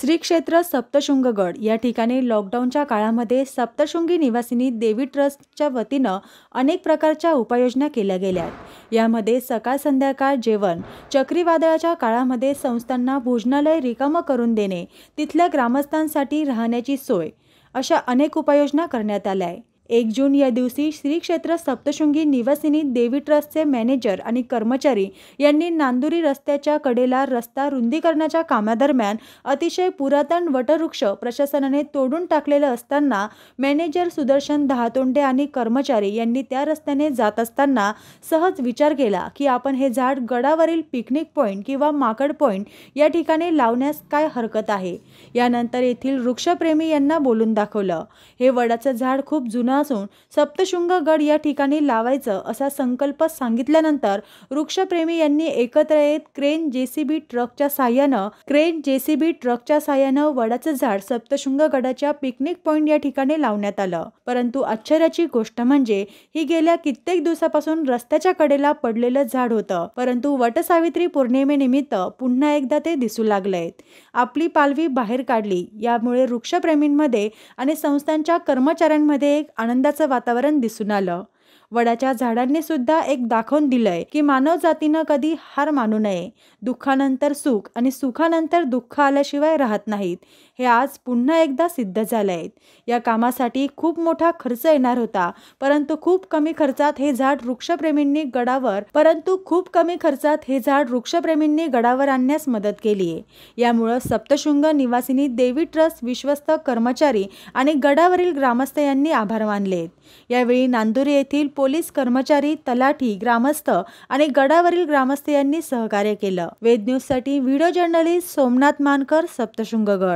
श्री क्षेत्र सप्तशृंगगड या ठिकाणी लॉकडाऊनच्या काळामध्ये सप्तशृंगी निवासिनी देवी ट्रस्टच्या वतीनं अनेक प्रकारच्या उपाययोजना केल्या गेल्या यामध्ये सकाळ संध्याकाळ जेवण चक्रीवादळाच्या काळामध्ये संस्थांना भोजनालय रिकामं करून देणे तिथल्या ग्रामस्थांसाठी राहण्याची सोय अशा अनेक उपाययोजना करण्यात आल्या आहे एक जून या दिवशी श्री क्षेत्र सप्तशृंगी निवासिनी देवी ट्रस्टचे मॅनेजर आणि कर्मचारी यांनी नांदुरी रस्त्याच्या कडेला रस्ता रुंदीकरणाच्या कामादरम्यान अतिशय पुरातन वटवृक्ष प्रशासनाने तोडून टाकलेलं असताना मॅनेजर सुदर्शन दहातोंडे आणि कर्मचारी यांनी त्या रस्त्याने जात असताना सहज विचार केला की आपण हे झाड गडावरील पिकनिक पॉईंट किंवा माकड पॉईंट या ठिकाणी लावण्यास काय हरकत आहे यानंतर येथील वृक्षप्रेमी यांना बोलून दाखवलं हे वडाचं झाड खूप जुनं असून सप्तशृंग गड या ठिकाणी लावायचं असा संकल्प सांगितल्यानंतर वृक्षप्रेमी यांनी एकत्र येत क्रेन जेसीबी ट्रकच्या साह्यानं क्रेन जेसीबी ट्रकच्या साह्यानं वडाचं झाड सप्तशृंग गडाच्या पिकनिक पॉइंट या ठिकाणी लावण्यात आलं परंतु आश्चर्याची गोष्ट म्हणजे ही गेल्या कित्येक दिवसापासून रस्त्याच्या कडेला पडलेलं झाड होतं परंतु वटसावित्री पौर्णिमेनिमित्त पुन्हा एकदा ते दिसू लागले आपली पालवी बाहेर काढली यामुळे वृक्षप्रेमींमध्ये आणि संस्थांच्या कर्मचाऱ्यांमध्ये एक आनंदाचं वातावरण दिसून आलं वडाच्या झाडांनी सुद्धा एक दाखवून दिलंय की मानव जातीनं कधी हार मानू नये दुःखानंतर सुख आणि सुखानंतर दुःख आल्याशिवाय राहत नाहीत हे आज पुन्हा एकदा सिद्ध झालंय या कामासाठी खूप मोठा खर्च येणार होता परंतु खूप कमी खर्चात हे झाड वृक्षप्रेमींनी गडावर परंतु खूप कमी खर्चात हे झाड वृक्षप्रेमींनी गडावर आणण्यास मदत केली आहे यामुळं सप्तशृंग निवासिनी देवी ट्रस्ट विश्वस्त कर्मचारी आणि गडावरील ग्रामस्थ यांनी आभार मानले यावेळी नांदुरी येथील पोलीस कर्मचारी तलाठी ग्रामस्थ आणि गडावरील ग्रामस्थ यांनी सहकार्य केलं वेद न्यूज साठी व्हिडिओ जर्नलिस्ट सोमनाथ मानकर सप्तशृंगगड